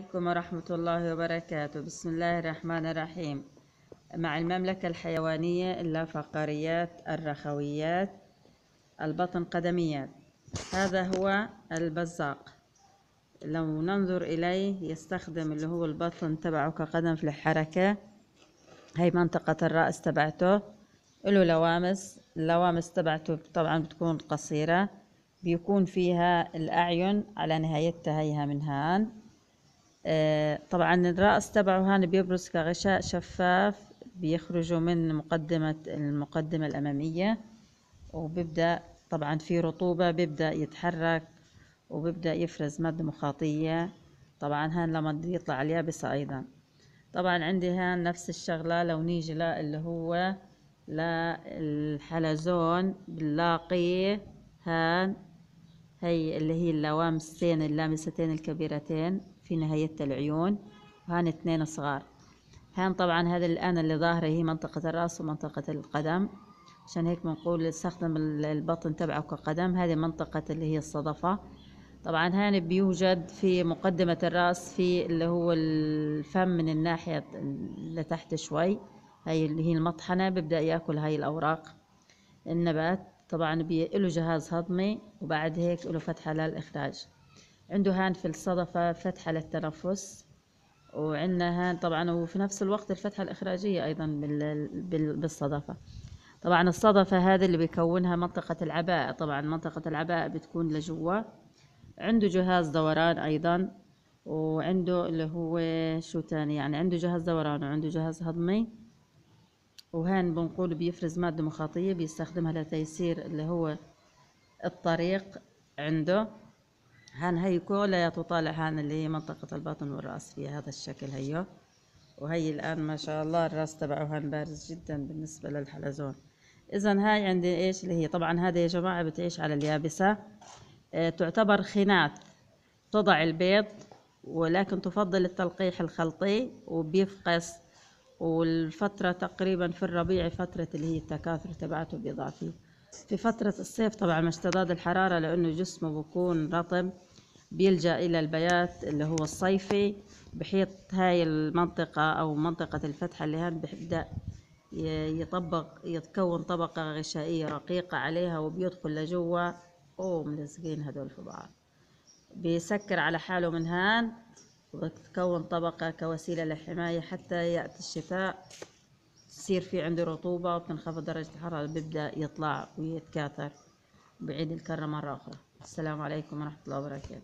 عليكم ورحمة الله وبركاته بسم الله الرحمن الرحيم مع المملكة الحيوانية اللافقريات الرخويات البطن قدميات هذا هو البزاق لو ننظر إليه يستخدم اللي هو البطن تبعه كقدم في الحركة هي منطقة الرأس تبعته له لوامس اللوامس تبعته طبعا بتكون قصيرة بيكون فيها الأعين على نهايتها هيها من هان آه، طبعا الرأس تبعه هان بيبرز كغشاء شفاف بيخرجوا من مقدمة المقدمة الأمامية وبيبدأ طبعا في رطوبة بيبدأ يتحرك وبيبدأ يفرز مادة مخاطية طبعا هان لما يطلع اليابسة أيضا طبعا عندي هان نفس الشغلة لو نيجي اللي هو للحلزون بنلاقي هان هي اللي هي اللوامستين اللامستين الكبيرتين في نهاية العيون وهان اثنين صغار هان طبعا هذا الآن اللي ظاهرة هي منطقة الرأس ومنطقة القدم عشان هيك بنقول استخدم البطن تبعه كقدم هذه منطقة اللي هي الصدفة طبعا هان بيوجد في مقدمة الرأس في اللي هو الفم من الناحية لتحت شوي هاي اللي هي المطحنة ببدأ يأكل هاي الأوراق النبات طبعا له جهاز هضمي وبعد هيك له فتحة للإخراج عنده هان في الصدفة فتحة للتنفس وعندنا هان طبعا وفي نفس الوقت الفتحة الإخراجية أيضا بالصدفة طبعا الصدفة هذه اللي بيكونها منطقة العباءة طبعا منطقة العباءة بتكون لجوا عنده جهاز دوران أيضا وعنده اللي هو شو تاني يعني عنده جهاز دوران وعنده جهاز هضمي وهان بنقول بيفرز مادة مخاطية بيستخدمها لتيسير اللي هو الطريق عنده هان هي كلها تطالع هان اللي هي منطقة البطن والرأس في هذا الشكل هيو وهي الآن ما شاء الله الرأس تبعه هان بارز جدا بالنسبة للحلزون إذا هاي عندي إيش اللي هي طبعا هذه يا جماعة بتعيش على اليابسة اه تعتبر خناث تضع البيض ولكن تفضل التلقيح الخلطي وبيفقس والفترة تقريبا في الربيع فترة اللي هي التكاثر تبعته بيضعفيه في فترة الصيف طبعا مع اشتداد الحرارة لأنه جسمه بكون رطب بيلجأ إلى البيات اللي هو الصيفي بحيط هاي المنطقة أو منطقة الفتحة اللي هم بيبدأ يطبق يتكون طبقة غشائية رقيقة عليها وبيدخل لجوا أوه ملزقين هدول في بعض بيسكر على حاله من هان وبتكون طبقة كوسيلة للحماية حتى يأتي الشتاء تصير في عندي رطوبة وبتنخفض درجة الحرارة بيبدأ يطلع ويتكاثر بعيد الكرة مرة أخرى السلام عليكم ورحمة الله وبركاته